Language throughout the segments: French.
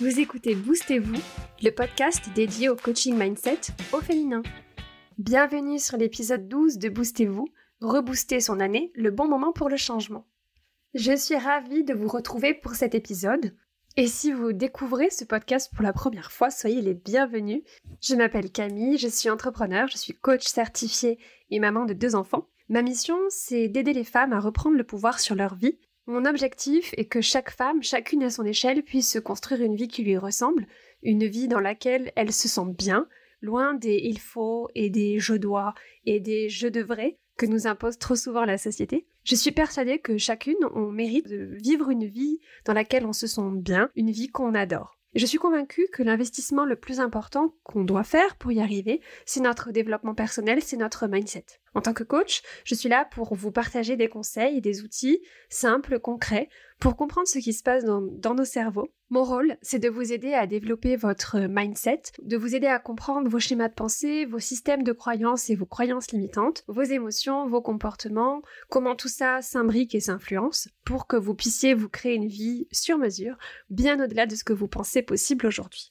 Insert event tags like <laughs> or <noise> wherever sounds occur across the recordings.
Vous écoutez Boostez-vous, le podcast dédié au coaching mindset au féminin. Bienvenue sur l'épisode 12 de Boostez-vous, rebooster son année, le bon moment pour le changement. Je suis ravie de vous retrouver pour cet épisode. Et si vous découvrez ce podcast pour la première fois, soyez les bienvenus. Je m'appelle Camille, je suis entrepreneur, je suis coach certifié et maman de deux enfants. Ma mission, c'est d'aider les femmes à reprendre le pouvoir sur leur vie mon objectif est que chaque femme, chacune à son échelle, puisse se construire une vie qui lui ressemble, une vie dans laquelle elle se sent bien, loin des il faut et des je dois et des je devrais que nous impose trop souvent la société. Je suis persuadée que chacune, on mérite de vivre une vie dans laquelle on se sent bien, une vie qu'on adore. Je suis convaincue que l'investissement le plus important qu'on doit faire pour y arriver, c'est notre développement personnel, c'est notre mindset. En tant que coach, je suis là pour vous partager des conseils et des outils simples, concrets, pour comprendre ce qui se passe dans, nos cerveaux. Mon rôle, c'est de vous aider à développer votre mindset, de vous aider à comprendre vos schémas de pensée, vos systèmes de croyances et vos croyances limitantes, vos émotions, vos comportements, comment tout ça s'imbrique et s'influence, pour que vous puissiez vous créer une vie sur mesure, bien au-delà de ce que vous pensez possible aujourd'hui.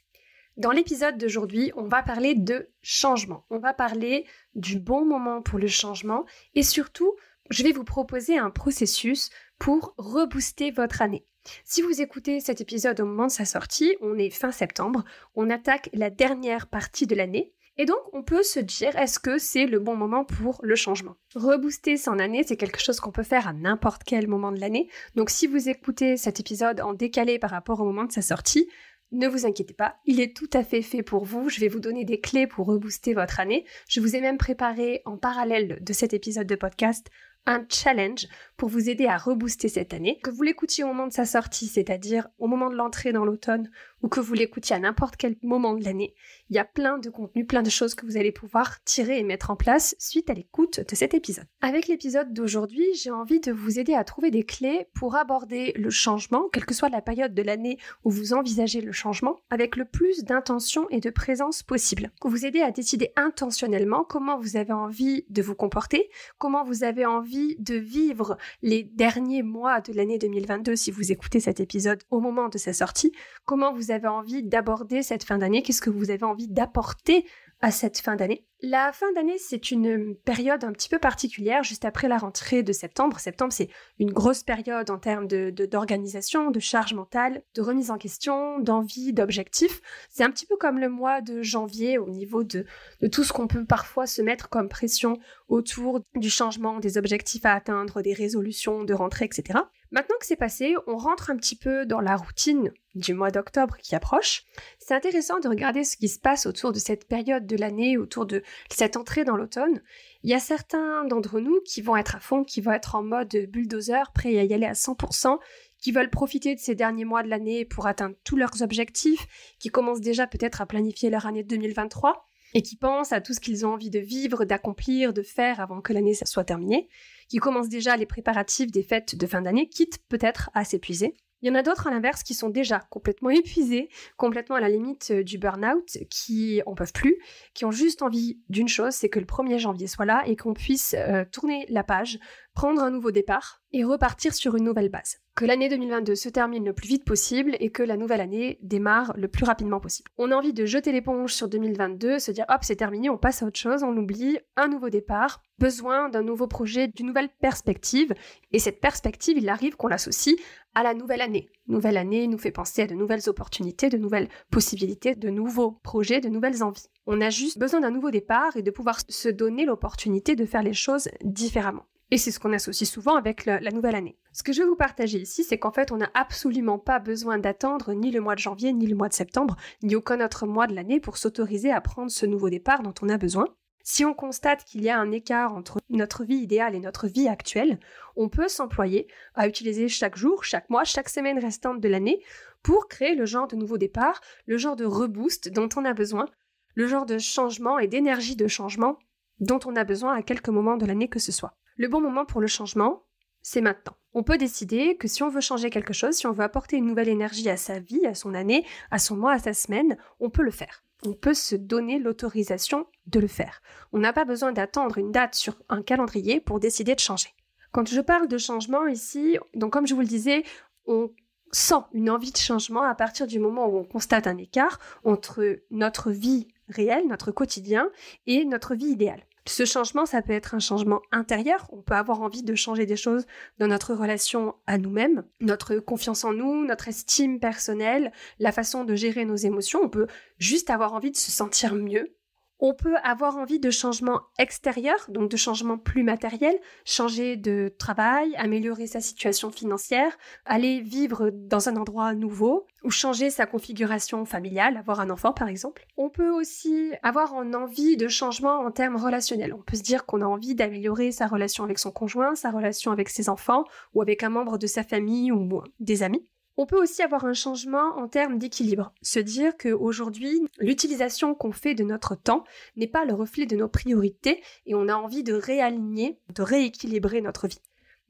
Dans l'épisode d'aujourd'hui, on va parler de changement. On va parler du bon moment pour le changement et surtout, je vais vous proposer un processus pour rebooster votre année. Si vous écoutez cet épisode au moment de sa sortie, on est fin septembre, on attaque la dernière partie de l'année. Et donc, on peut se dire, est-ce que c'est le bon moment pour le changement Rebooster son année, c'est quelque chose qu'on peut faire à n'importe quel moment de l'année. Donc, si vous écoutez cet épisode en décalé par rapport au moment de sa sortie, ne vous inquiétez pas, il est tout à fait fait pour vous. Je vais vous donner des clés pour rebooster votre année. Je vous ai même préparé en parallèle de cet épisode de podcast un challenge pour vous aider à rebooster cette année. Que vous l'écoutiez au moment de sa sortie, c'est-à-dire au moment de l'entrée dans l'automne ou que vous l'écoutiez à n'importe quel moment de l'année, il y a plein de contenus, plein de choses que vous allez pouvoir tirer et mettre en place suite à l'écoute de cet épisode. Avec l'épisode d'aujourd'hui, j'ai envie de vous aider à trouver des clés pour aborder le changement, quelle que soit la période de l'année où vous envisagez le changement, avec le plus d'intention et de présence possible. Vous aider à décider intentionnellement comment vous avez envie de vous comporter, comment vous avez envie de vivre les derniers mois de l'année 2022 si vous écoutez cet épisode au moment de sa sortie, comment vous avez envie d'aborder cette fin d'année Qu'est-ce que vous avez envie d'apporter à cette fin d'année La fin d'année, c'est une période un petit peu particulière, juste après la rentrée de septembre. Septembre, c'est une grosse période en termes d'organisation, de, d'organisation, de charge mentale, de remise en question, d'envie, d'objectifs. C'est un petit peu comme le mois de janvier au niveau de tout ce qu'on peut parfois se mettre comme pression autour du changement, des objectifs à atteindre, des résolutions de rentrée, etc. Maintenant que c'est passé, on rentre un petit peu dans la routine du mois d'octobre qui approche. C'est intéressant de regarder ce qui se passe autour de cette période de l'année, autour de cette entrée dans l'automne. Il y a certains d'entre nous qui vont être à fond, qui vont être en mode bulldozer, prêts à y aller à 100%, qui veulent profiter de ces derniers mois de l'année pour atteindre tous leurs objectifs, qui commencent déjà peut-être à planifier leur année 2023 et qui pensent à tout ce qu'ils ont envie de vivre, d'accomplir, de faire avant que l'année soit terminée, qui commencent déjà les préparatifs des fêtes de fin d'année, quitte peut-être à s'épuiser. Il y en a d'autres, à l'inverse, qui sont déjà complètement épuisés, complètement à la limite euh, du burn-out, qui en peuvent plus, qui ont juste envie d'une chose, c'est que le 1er janvier soit là et qu'on puisse euh, tourner la page, prendre un nouveau départ et repartir sur une nouvelle base. Que l'année 2022 se termine le plus vite possible et que la nouvelle année démarre le plus rapidement possible. On a envie de jeter l'éponge sur 2022, se dire hop, c'est terminé, on passe à autre chose, on oublie, un nouveau départ, besoin d'un nouveau projet, d'une nouvelle perspective. Et cette perspective, il arrive qu'on l'associe à la nouvelle année. Nouvelle année nous fait penser à de nouvelles opportunités, de nouvelles possibilités, de nouveaux projets, de nouvelles envies. On a juste besoin d'un nouveau départ et de pouvoir se donner l'opportunité de faire les choses différemment. Et c'est ce qu'on associe souvent avec la nouvelle année. Ce que je vais vous partager ici, c'est qu'en fait, on n'a absolument pas besoin d'attendre ni le mois de janvier, ni le mois de septembre, ni aucun autre mois de l'année pour s'autoriser à prendre ce nouveau départ dont on a besoin. Si on constate qu'il y a un écart entre notre vie idéale et notre vie actuelle, on peut s'employer à utiliser chaque jour, chaque mois, chaque semaine restante de l'année pour créer le genre de nouveau départ, le genre de reboost dont on a besoin, le genre de changement et d'énergie de changement dont on a besoin à quelques moments de l'année que ce soit. Le bon moment pour le changement, c'est maintenant. On peut décider que si on veut changer quelque chose, si on veut apporter une nouvelle énergie à sa vie, à son année, à son mois, à sa semaine, on peut le faire on peut se donner l'autorisation de le faire. On n'a pas besoin d'attendre une date sur un calendrier pour décider de changer. Quand je parle de changement ici, donc comme je vous le disais, on sent une envie de changement à partir du moment où on constate un écart entre notre vie réelle, notre quotidien, et notre vie idéale. Ce changement, ça peut être un changement intérieur. On peut avoir envie de changer des choses dans notre relation à nous-mêmes, notre confiance en nous, notre estime personnelle, la façon de gérer nos émotions. On peut juste avoir envie de se sentir mieux on peut avoir envie de changements extérieurs, donc de changements plus matériels, changer de travail, améliorer sa situation financière, aller vivre dans un endroit nouveau ou changer sa configuration familiale, avoir un enfant par exemple. On peut aussi avoir en envie de changements en termes relationnels. On peut se dire qu'on a envie d'améliorer sa relation avec son conjoint, sa relation avec ses enfants ou avec un membre de sa famille ou des amis. On peut aussi avoir un changement en termes d'équilibre, se dire qu'aujourd'hui, l'utilisation qu'on fait de notre temps n'est pas le reflet de nos priorités et on a envie de réaligner, de rééquilibrer notre vie.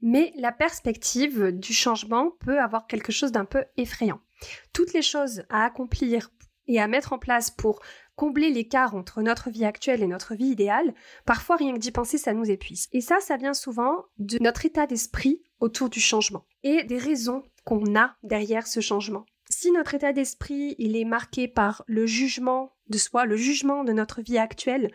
Mais la perspective du changement peut avoir quelque chose d'un peu effrayant. Toutes les choses à accomplir et à mettre en place pour combler l'écart entre notre vie actuelle et notre vie idéale, parfois rien que d'y penser, ça nous épuise. Et ça, ça vient souvent de notre état d'esprit autour du changement et des raisons qu'on a derrière ce changement. Si notre état d'esprit, il est marqué par le jugement de soi, le jugement de notre vie actuelle,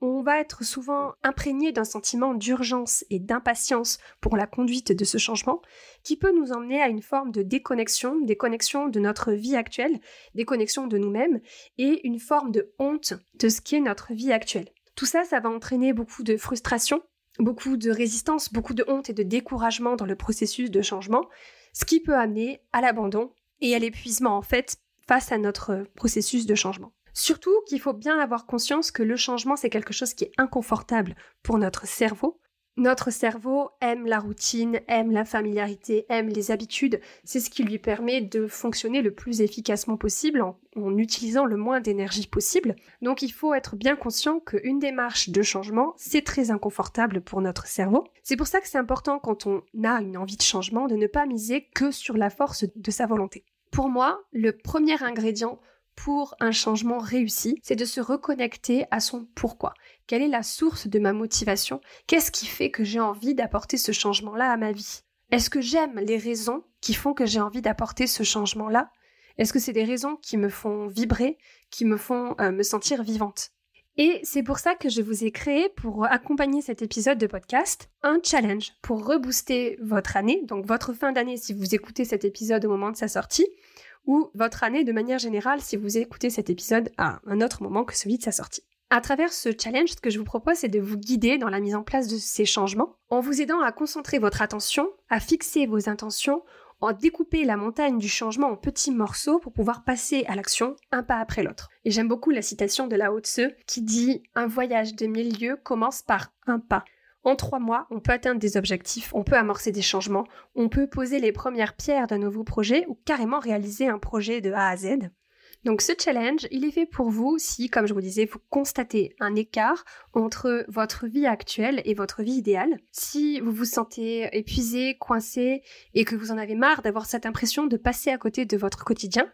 on va être souvent imprégné d'un sentiment d'urgence et d'impatience pour la conduite de ce changement, qui peut nous emmener à une forme de déconnexion, déconnexion de notre vie actuelle, déconnexion de nous-mêmes, et une forme de honte de ce qui est notre vie actuelle. Tout ça, ça va entraîner beaucoup de frustration, beaucoup de résistance, beaucoup de honte et de découragement dans le processus de changement, ce qui peut amener à l'abandon et à l'épuisement en fait face à notre euh, processus de changement. Surtout qu'il faut bien avoir conscience que le changement, c'est quelque chose qui est inconfortable pour notre cerveau, notre cerveau aime la routine, aime la familiarité, aime les habitudes. C'est ce qui lui permet de fonctionner le plus efficacement possible en, utilisant le moins d'énergie possible. Donc il faut être bien conscient qu'une démarche de changement, c'est très inconfortable pour notre cerveau. C'est pour ça que c'est important quand on a une envie de changement de ne pas miser que sur la force de sa volonté. Pour moi, le premier ingrédient pour un changement réussi, c'est de se reconnecter à son pourquoi. Quelle est la source de ma motivation Qu'est-ce qui fait que j'ai envie d'apporter ce changement-là à ma vie Est-ce que j'aime les raisons qui font que j'ai envie d'apporter ce changement-là Est-ce que c'est des raisons qui me font vibrer, qui me font euh, me sentir vivante et c'est pour ça que je vous ai créé, pour accompagner cet épisode de podcast, un challenge pour rebooster votre année, donc votre fin d'année si vous écoutez cet épisode au moment de sa sortie, ou votre année de manière générale si vous écoutez cet épisode à un autre moment que celui de sa sortie. À travers ce challenge, ce que je vous propose, c'est de vous guider dans la mise en place de ces changements, en vous aidant à concentrer votre attention, à fixer vos intentions, en découper la montagne du changement en petits morceaux pour pouvoir passer à l'action un pas après l'autre. Et j'aime beaucoup la citation de Lao Tse qui dit Un voyage de mille lieues commence par un pas. En trois mois, on peut atteindre des objectifs, on peut amorcer des changements, on peut poser les premières pierres d'un nouveau projet ou carrément réaliser un projet de A à Z. Donc ce challenge, il est fait pour vous si, comme je vous disais, vous constatez un écart entre votre vie actuelle et votre vie idéale. Si vous vous sentez épuisé, coincé et que vous en avez marre d'avoir cette impression de passer à côté de votre quotidien,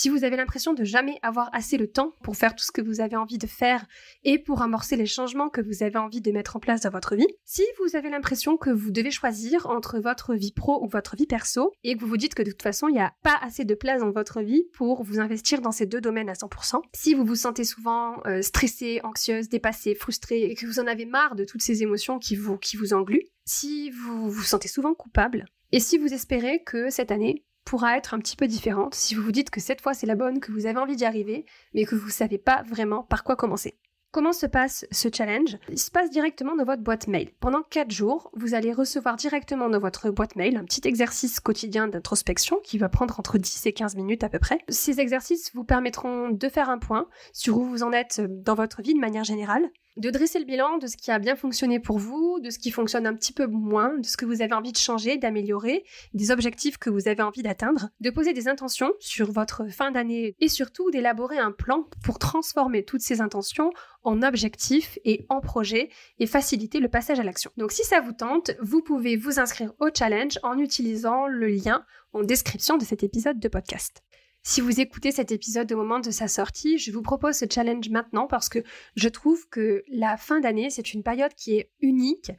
si vous avez l'impression de jamais avoir assez le temps pour faire tout ce que vous avez envie de faire et pour amorcer les changements que vous avez envie de mettre en place dans votre vie, si vous avez l'impression que vous devez choisir entre votre vie pro ou votre vie perso et que vous vous dites que de toute façon il n'y a pas assez de place dans votre vie pour vous investir dans ces deux domaines à 100%, si vous vous sentez souvent euh, stressé, anxieuse, dépassée, frustrée et que vous en avez marre de toutes ces émotions qui vous, qui vous engluent, si vous vous sentez souvent coupable et si vous espérez que cette année, pourra être un petit peu différente si vous vous dites que cette fois c'est la bonne, que vous avez envie d'y arriver, mais que vous ne savez pas vraiment par quoi commencer. Comment se passe ce challenge Il se passe directement dans votre boîte mail. Pendant 4 jours, vous allez recevoir directement dans votre boîte mail un petit exercice quotidien d'introspection qui va prendre entre 10 et 15 minutes à peu près. Ces exercices vous permettront de faire un point sur où vous en êtes dans votre vie de manière générale, de dresser le bilan de ce qui a bien fonctionné pour vous, de ce qui fonctionne un petit peu moins, de ce que vous avez envie de changer, d'améliorer, des objectifs que vous avez envie d'atteindre, de poser des intentions sur votre fin d'année et surtout d'élaborer un plan pour transformer toutes ces intentions en objectifs et en projets et faciliter le passage à l'action. Donc si ça vous tente, vous pouvez vous inscrire au challenge en utilisant le lien en description de cet épisode de podcast. Si vous écoutez cet épisode au moment de sa sortie, je vous propose ce challenge maintenant parce que je trouve que la fin d'année, c'est une période qui est unique.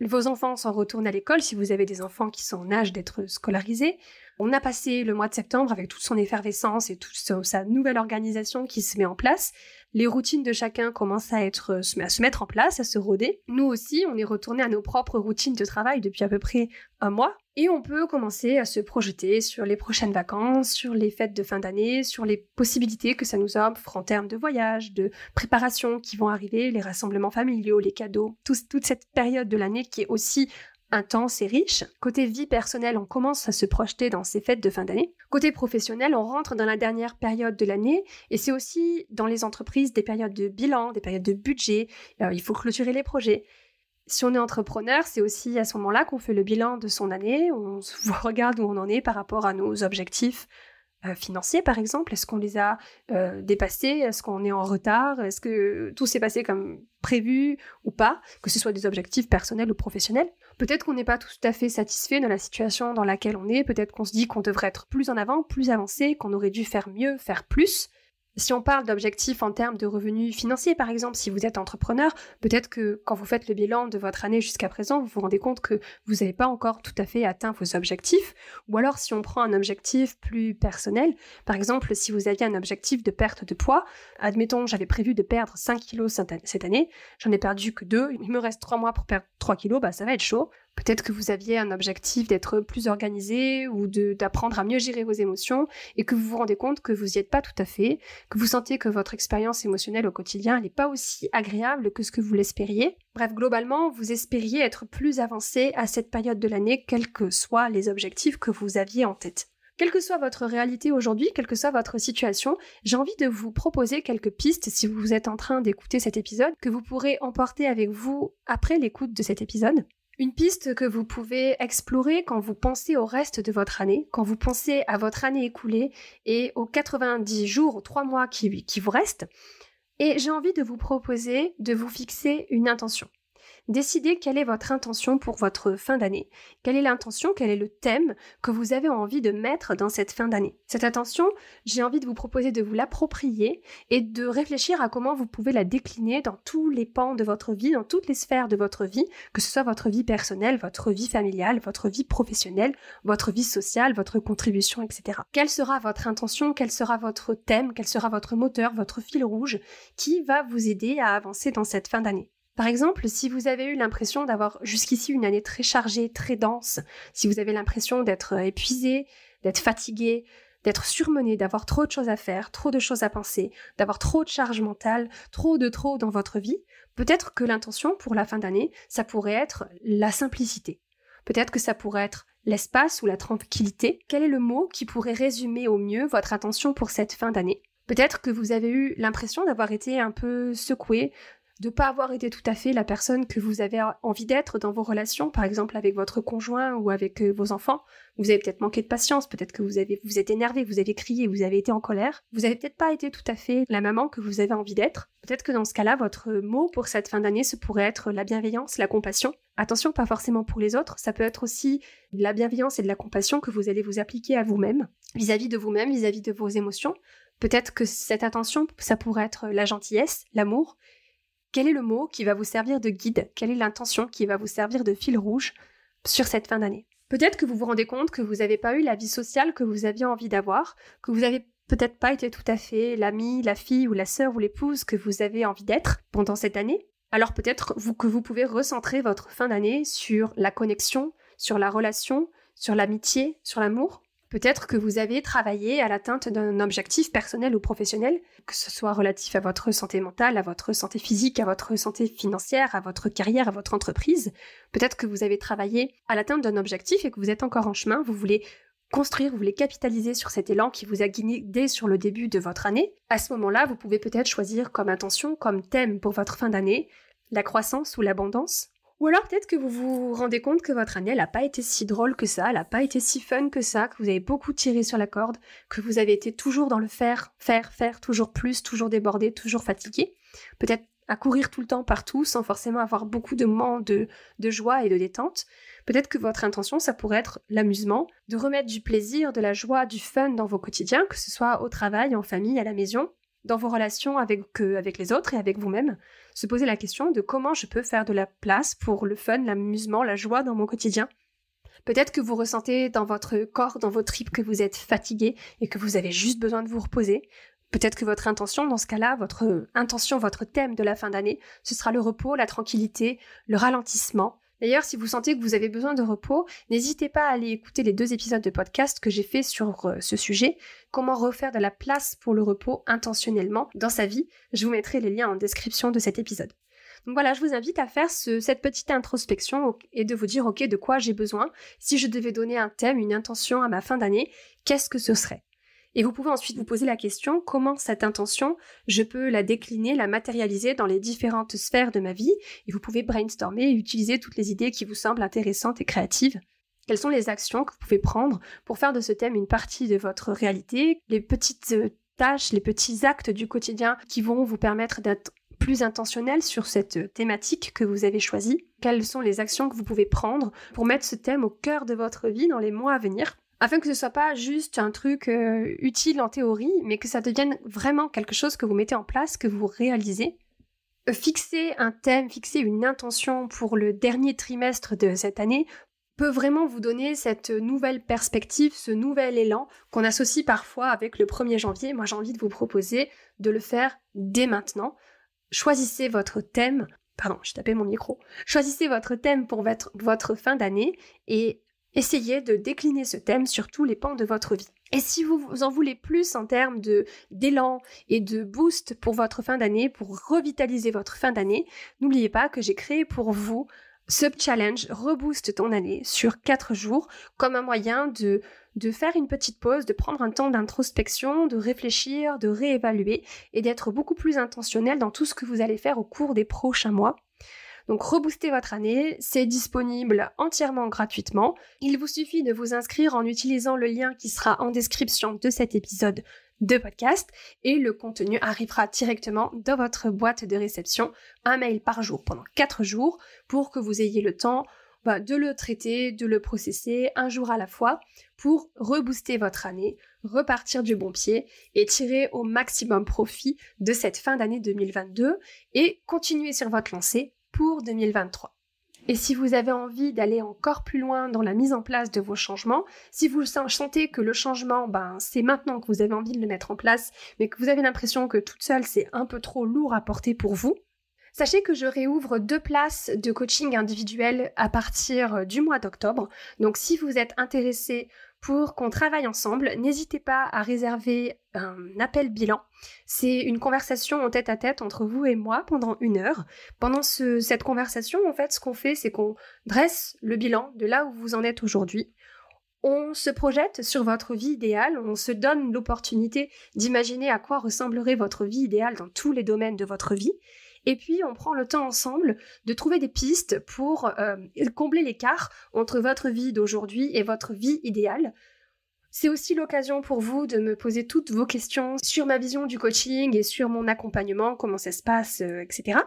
Vos enfants s'en retournent à l'école si vous avez des enfants qui sont en âge d'être scolarisés. On a passé le mois de septembre avec toute son effervescence et toute sa nouvelle organisation qui se met en place. Les routines de chacun commencent à, être, se mettre en place, à se roder. Nous aussi, on est retourné à nos propres routines de travail depuis à peu près un mois. Et on peut commencer à se projeter sur les prochaines vacances, sur les fêtes de fin d'année, sur les possibilités que ça nous offre en termes de voyage, de préparation qui vont arriver, les rassemblements familiaux, les cadeaux, toute cette période de l'année qui est aussi intense et riche. Côté vie personnelle, on commence à se projeter dans ces fêtes de fin d'année. Côté professionnel, on rentre dans la dernière période de l'année et c'est aussi dans les entreprises des périodes de bilan, des périodes de budget. Euh, il faut clôturer les projets si on est entrepreneur, c'est aussi à ce moment-là qu'on fait le bilan de son année, on <laughs> regarde où on en est par rapport à nos objectifs euh, financiers, par exemple. Est-ce qu'on les a euh, dépassés Est-ce qu'on est en retard Est-ce que tout s'est passé comme prévu ou pas Que ce soit des objectifs personnels ou professionnels. Peut-être qu'on n'est pas tout à fait satisfait de la situation dans laquelle on est. Peut-être qu'on se dit qu'on devrait être plus en avant, plus avancé, qu'on aurait dû faire mieux, faire plus. Si on parle d'objectifs en termes de revenus financiers, par exemple, si vous êtes entrepreneur, peut-être que quand vous faites le bilan de votre année jusqu'à présent, vous vous rendez compte que vous n'avez pas encore tout à fait atteint vos objectifs. Ou alors, si on prend un objectif plus personnel, par exemple, si vous aviez un objectif de perte de poids, admettons, j'avais prévu de perdre 5 kilos cette année, j'en ai perdu que 2, il me reste 3 mois pour perdre 3 kilos, bah, ça va être chaud. Peut-être que vous aviez un objectif d'être plus organisé ou d'apprendre à mieux gérer vos émotions et que vous vous rendez compte que vous n'y êtes pas tout à fait, que vous sentez que votre expérience émotionnelle au quotidien n'est pas aussi agréable que ce que vous l'espériez. Bref, globalement, vous espériez être plus avancé à cette période de l'année, quels que soient les objectifs que vous aviez en tête. Quelle que soit votre réalité aujourd'hui, quelle que soit votre situation, j'ai envie de vous proposer quelques pistes si vous êtes en train d'écouter cet épisode que vous pourrez emporter avec vous après l'écoute de cet épisode. Une piste que vous pouvez explorer quand vous pensez au reste de votre année, quand vous pensez à votre année écoulée et aux 90 jours, aux 3 mois qui, qui vous restent. Et j'ai envie de vous proposer de vous fixer une intention. Décidez quelle est votre intention pour votre fin d'année. Quelle est l'intention, quel est le thème que vous avez envie de mettre dans cette fin d'année. Cette intention, j'ai envie de vous proposer de vous l'approprier et de réfléchir à comment vous pouvez la décliner dans tous les pans de votre vie, dans toutes les sphères de votre vie, que ce soit votre vie personnelle, votre vie familiale, votre vie professionnelle, votre vie sociale, votre contribution, etc. Quelle sera votre intention, quel sera votre thème, quel sera votre moteur, votre fil rouge qui va vous aider à avancer dans cette fin d'année. Par exemple, si vous avez eu l'impression d'avoir jusqu'ici une année très chargée, très dense, si vous avez l'impression d'être euh, épuisé, d'être fatigué, d'être surmené, d'avoir trop de choses à faire, trop de choses à penser, d'avoir trop de charges mentales, trop de trop dans votre vie, peut-être que l'intention pour la fin d'année, ça pourrait être la simplicité. Peut-être que ça pourrait être l'espace ou la tranquillité. Quel est le mot qui pourrait résumer au mieux votre intention pour cette fin d'année Peut-être que vous avez eu l'impression d'avoir été un peu secoué, de pas avoir été tout à fait la personne que vous avez envie d'être dans vos relations, par exemple avec votre conjoint ou avec euh, vos enfants. Vous avez peut-être manqué de patience, peut-être que vous avez vous êtes énervé, vous avez crié, vous avez été en colère. Vous avez peut-être pas été tout à fait la maman que vous avez envie d'être. Peut-être que dans ce cas-là, votre mot pour cette fin d'année, ce pourrait être la bienveillance, la compassion. Attention, pas forcément pour les autres, ça peut être aussi la bienveillance et de la compassion que vous allez vous appliquer à vous-même, vis-à-vis de vous-même, vis-à-vis de vos émotions. Peut-être que cette attention, ça pourrait être la gentillesse, l'amour, quel est le mot qui va vous servir de guide Quelle est l'intention qui va vous servir de fil rouge sur cette fin d'année Peut-être que vous vous rendez compte que vous n'avez pas eu la vie sociale que vous aviez envie d'avoir, que vous n'avez peut-être pas été tout à fait l'ami, la fille ou la sœur ou l'épouse que vous avez envie d'être pendant cette année. Alors peut-être que vous pouvez recentrer votre fin d'année sur la connexion, sur la relation, sur l'amitié, sur l'amour. Peut-être que vous avez travaillé à l'atteinte d'un objectif personnel ou professionnel, que ce soit relatif à votre santé mentale, à votre santé physique, à votre santé financière, à votre carrière, à votre entreprise. Peut-être que vous avez travaillé à l'atteinte d'un objectif et que vous êtes encore en chemin, vous voulez construire, vous voulez capitaliser sur cet élan qui vous a guidé sur le début de votre année. À ce moment-là, vous pouvez peut-être choisir comme intention, comme thème pour votre fin d'année, la croissance ou l'abondance, ou alors peut-être que vous vous rendez compte que votre année, elle n'a pas été si drôle que ça, elle n'a pas été si fun que ça, que vous avez beaucoup tiré sur la corde, que vous avez été toujours dans le faire, faire, faire, toujours plus, toujours débordé, toujours fatigué. Peut-être à courir tout le temps partout sans forcément avoir beaucoup de moments de, joie et de détente. Peut-être que votre intention, ça pourrait être l'amusement, de remettre du plaisir, de la joie, du fun dans vos quotidiens, que ce soit au travail, en famille, à la maison, dans vos relations avec, euh, avec les autres et avec vous-même se poser la question de comment je peux faire de la place pour le fun, l'amusement, la joie dans mon quotidien. Peut-être que vous ressentez dans votre corps, dans vos tripes, que vous êtes fatigué et que vous avez juste besoin de vous reposer. Peut-être que votre intention, dans ce cas-là, votre intention, votre thème de la fin d'année, ce sera le repos, la tranquillité, le ralentissement, D'ailleurs, si vous sentez que vous avez besoin de repos, n'hésitez pas à aller écouter les deux épisodes de podcast que j'ai fait sur euh, ce sujet, comment refaire de la place pour le repos intentionnellement dans sa vie. Je vous mettrai les liens en description de cet épisode. Donc voilà, je vous invite à faire cette petite introspection et de vous dire, ok, de quoi j'ai besoin Si je devais donner un thème, une intention à ma fin d'année, qu'est-ce que ce serait et vous pouvez ensuite vous poser la question comment cette intention, je peux la décliner, la matérialiser dans les différentes sphères de ma vie. Et vous pouvez brainstormer et utiliser toutes les idées qui vous semblent intéressantes et créatives. Quelles sont les actions que vous pouvez prendre pour faire de ce thème une partie de votre réalité Les petites euh, tâches, les petits actes du quotidien qui vont vous permettre d'être plus intentionnel sur cette euh, thématique que vous avez choisie Quelles sont les actions que vous pouvez prendre pour mettre ce thème au cœur de votre vie dans les mois à venir afin que ce soit pas juste un truc euh, utile en théorie, mais que ça devienne vraiment quelque chose que vous mettez en place, que vous réalisez. Euh, fixer un thème, fixer une intention pour le dernier trimestre de cette année peut vraiment vous donner cette nouvelle perspective, ce nouvel élan qu'on associe parfois avec le 1er janvier. Moi, j'ai envie de vous proposer de le faire dès maintenant. Choisissez votre thème, pardon, j'ai tapé mon micro. Choisissez votre thème pour votre, votre fin d'année et Essayez de décliner ce thème sur tous les pans de votre vie. Et si vous en voulez plus en termes de d'élan et de boost pour votre fin d'année, pour revitaliser votre fin d'année, n'oubliez pas que j'ai créé pour vous ce challenge Reboost ton année sur 4 jours comme un moyen de, de faire une petite pause, de prendre un temps d'introspection, de réfléchir, de réévaluer et d'être beaucoup plus intentionnel dans tout ce que vous allez faire au cours des prochains mois donc rebooster votre année, c'est disponible entièrement gratuitement. Il vous suffit de vous inscrire en utilisant le lien qui sera en description de cet épisode de podcast et le contenu arrivera directement dans votre boîte de réception, un mail par jour pendant quatre jours pour que vous ayez le temps bah, de le traiter, de le processer un jour à la fois pour rebooster votre année, repartir du bon pied et tirer au maximum profit de cette fin d'année 2022 et continuer sur votre lancée 2023. Et si vous avez envie d'aller encore plus loin dans la mise en place de vos changements, si vous sentez que le changement, ben, c'est maintenant que vous avez envie de le mettre en place, mais que vous avez l'impression que toute seule, c'est un peu trop lourd à porter pour vous, Sachez que je réouvre deux places de coaching individuel à partir du mois d'octobre. Donc si vous êtes intéressé pour qu'on travaille ensemble. N'hésitez pas à réserver un appel bilan. C'est une conversation en tête à tête entre vous et moi pendant une heure. Pendant cette conversation, en fait, ce qu'on fait, c'est qu'on dresse le bilan de là où vous en êtes aujourd'hui on se projette sur votre vie idéale, on se donne l'opportunité d'imaginer à quoi ressemblerait votre vie idéale dans tous les domaines de votre vie. Et puis, on prend le temps ensemble de trouver des pistes pour euh, combler l'écart entre votre vie d'aujourd'hui et votre vie idéale. C'est aussi l'occasion pour vous de me poser toutes vos questions sur ma vision du coaching et sur mon accompagnement, comment ça se passe, euh, etc.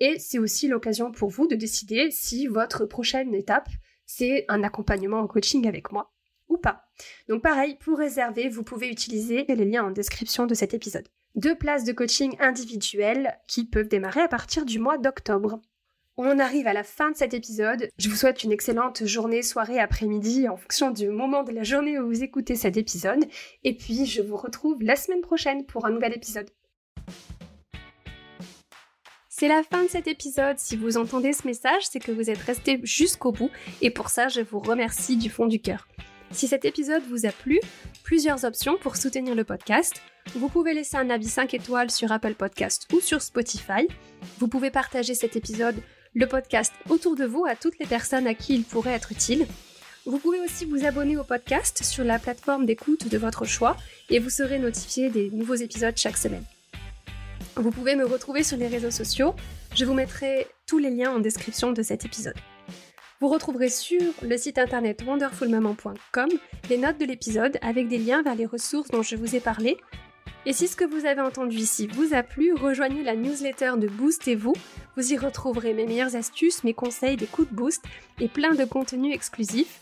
Et c'est aussi l'occasion pour vous de décider si votre prochaine étape c'est un accompagnement en coaching avec moi ou pas. Donc pareil, pour réserver, vous pouvez utiliser les liens en description de cet épisode. Deux places de coaching individuelles qui peuvent démarrer à partir du mois d'octobre. On arrive à la fin de cet épisode. Je vous souhaite une excellente journée, soirée, après-midi en fonction du moment de la journée où vous écoutez cet épisode. Et puis je vous retrouve la semaine prochaine pour un nouvel épisode. C'est la fin de cet épisode. Si vous entendez ce message, c'est que vous êtes resté jusqu'au bout et pour ça, je vous remercie du fond du cœur. Si cet épisode vous a plu, plusieurs options pour soutenir le podcast. Vous pouvez laisser un avis 5 étoiles sur Apple Podcast ou sur Spotify. Vous pouvez partager cet épisode, le podcast autour de vous à toutes les personnes à qui il pourrait être utile. Vous pouvez aussi vous abonner au podcast sur la plateforme d'écoute de votre choix et vous serez notifié des nouveaux épisodes chaque semaine. Vous pouvez me retrouver sur les réseaux sociaux. Je vous mettrai tous les liens en description de cet épisode. Vous retrouverez sur le site internet wonderfulmaman.com les notes de l'épisode avec des liens vers les ressources dont je vous ai parlé. Et si ce que vous avez entendu ici vous a plu, rejoignez la newsletter de Boost et vous. Vous y retrouverez mes meilleures astuces, mes conseils, des coups de boost et plein de contenus exclusifs.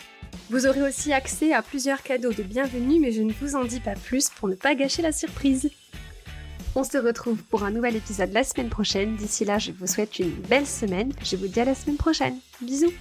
Vous aurez aussi accès à plusieurs cadeaux de bienvenue, mais je ne vous en dis pas plus pour ne pas gâcher la surprise. On se retrouve pour un nouvel épisode la semaine prochaine. D'ici là, je vous souhaite une belle semaine. Je vous dis à la semaine prochaine. Bisous